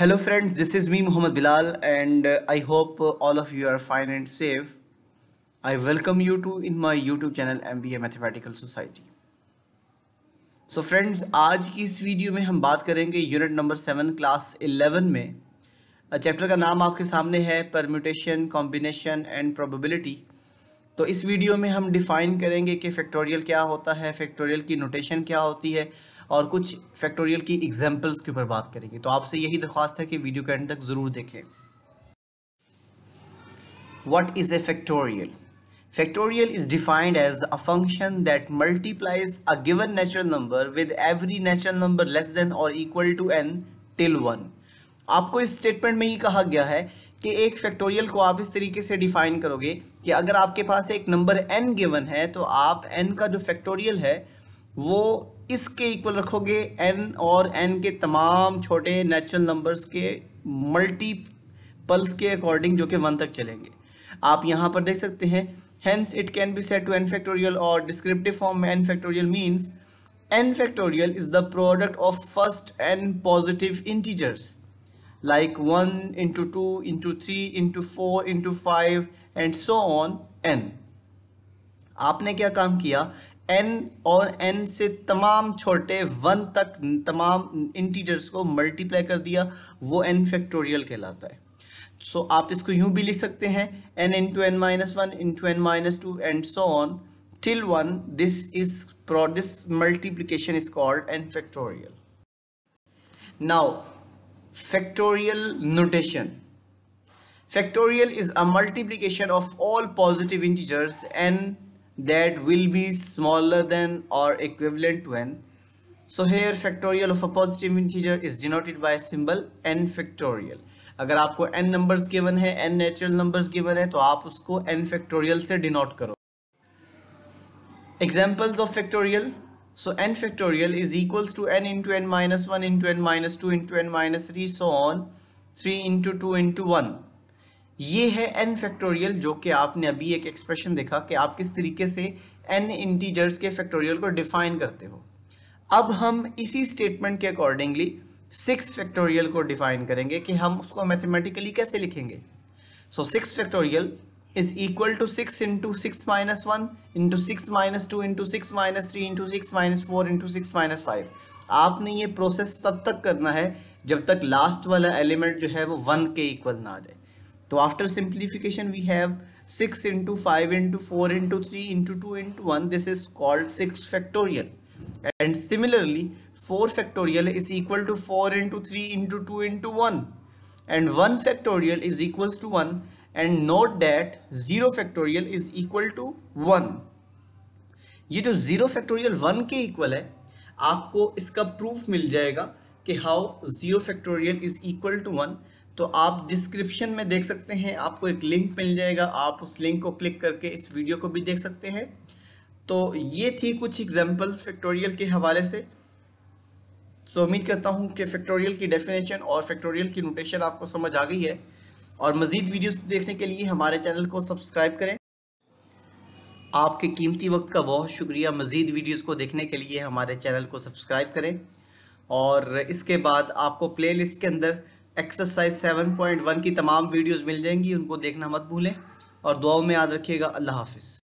Hello friends this is me Mohammad Bilal and I hope all of you are fine and safe I welcome you to in my YouTube channel M B A mathematical society so friends आज की इस video में हम बात करेंगे unit number seven class eleven में chapter का नाम आपके सामने है परम्यूटेशन कॉम्बिनेशन एंड प्रोबेबिलिटी तो इस वीडियो में हम डिफाइन करेंगे कि फैक्टोरियल क्या होता है फैक्टोरियल की नोटेशन क्या होती है और कुछ फैक्टोरियल की एग्जाम्पल्स के ऊपर बात करेंगे तो आपसे यही दरख्वास्त है कि वीडियो के एंड तक ज़रूर देखें what is a factorial factorial is defined as a function that multiplies a given natural number with every natural number less than और equal to N till one आपको इस स्टेटमेंट में ही कहा गया है कि एक फैक्टोरियल को आप इस तरीके से डिफाइन करोगे कि अगर आपके पास एक नंबर एन गिवन है तो आप एन का जो फैक्टोरियल है वो इसके इक्वल रखोगे एन और एन के तमाम छोटे नेचुरल नंबर्स के मल्टीपल्स के अकॉर्डिंग जो कि वन तक चलेंगे आप यहाँ पर देख सकते हैं hence it can be set to N factorial और डिस्क्रिप्टिव फॉर्म में N factorial means N factorial is the product of first N positive integers like one into two into three into four into five and so on N आपने क्या काम किया N और N से तमाम छोटे one तक तमाम इंटीजर्स को मल्टीप्लाई कर दिया वो एन फैक्टोरियल कहलाता है सो so, आप इसको यूं भी लिख सकते हैं N into N minus one into N minus two and so on till one this is this multiplication is called N factorial now factorial notation factorial is a multiplication of all positive integers N that will be smaller than or equivalent to n. So here factorial of a positive integer is denoted by a symbol n factorial. अगर आपको n numbers given है n natural numbers given है तो आप उसको n factorial से denote करो Examples of factorial So n factorial is equals to n into n minus 1 into n minus 2 into n minus 3 so on 3 into 2 into 1 ये है N factorial जो कि आपने अभी एक एक्सप्रेशन देखा कि आप किस तरीके से एन इंटीजर्स के फैक्टोरियल को डिफाइन करते हो अब हम इसी स्टेटमेंट के अकॉर्डिंगली सिक्स फैक्टोरियल को डिफाइन करेंगे कि हम उसको मैथमेटिकली कैसे लिखेंगे so six factorial is equal to six into six minus one into six minus two into six minus three into six minus four into six minus five आपने ये process तब तक करना है जब तक लास्ट वाला एलिमेंट जो है वो वन के इक्वल ना आ जाए तो after simplification we have six into five into four into three into two into one this is called six factorial and similarly four factorial is equal to four into three into two into one and one factorial is equal to one and note that zero factorial is equal to one ये जो zero factorial one के इक्वल है आपको इसका proof मिल जाएगा कि how zero factorial is equal to one तो आप डिस्क्रिप्शन में देख सकते हैं आपको एक लिंक मिल जाएगा आप उस लिंक को क्लिक करके इस वीडियो को भी देख सकते हैं तो ये थी कुछ एग्जाम्पल्स फैक्टोरियल के हवाले से सो so, उम्मीद करता हूँ कि फैक्टोरियल की डेफिनेशन और फैक्टोरियल की नोटेशन आपको समझ आ गई है और मज़ीद वीडियोस देखने के लिए हमारे चैनल को सब्सक्राइब करें आपके कीमती वक्त का बहुत शुक्रिया मज़ीद वीडियोज़ को देखने के लिए हमारे चैनल को सब्सक्राइब करें और इसके बाद आपको प्ले के अंदर एक्सरसाइज सेवन पॉइंट वन की तमाम वीडियोज़ मिल जाएंगी उनको देखना मत भूलें और दुआओं में याद रखिएगा अल्लाह हाफिज़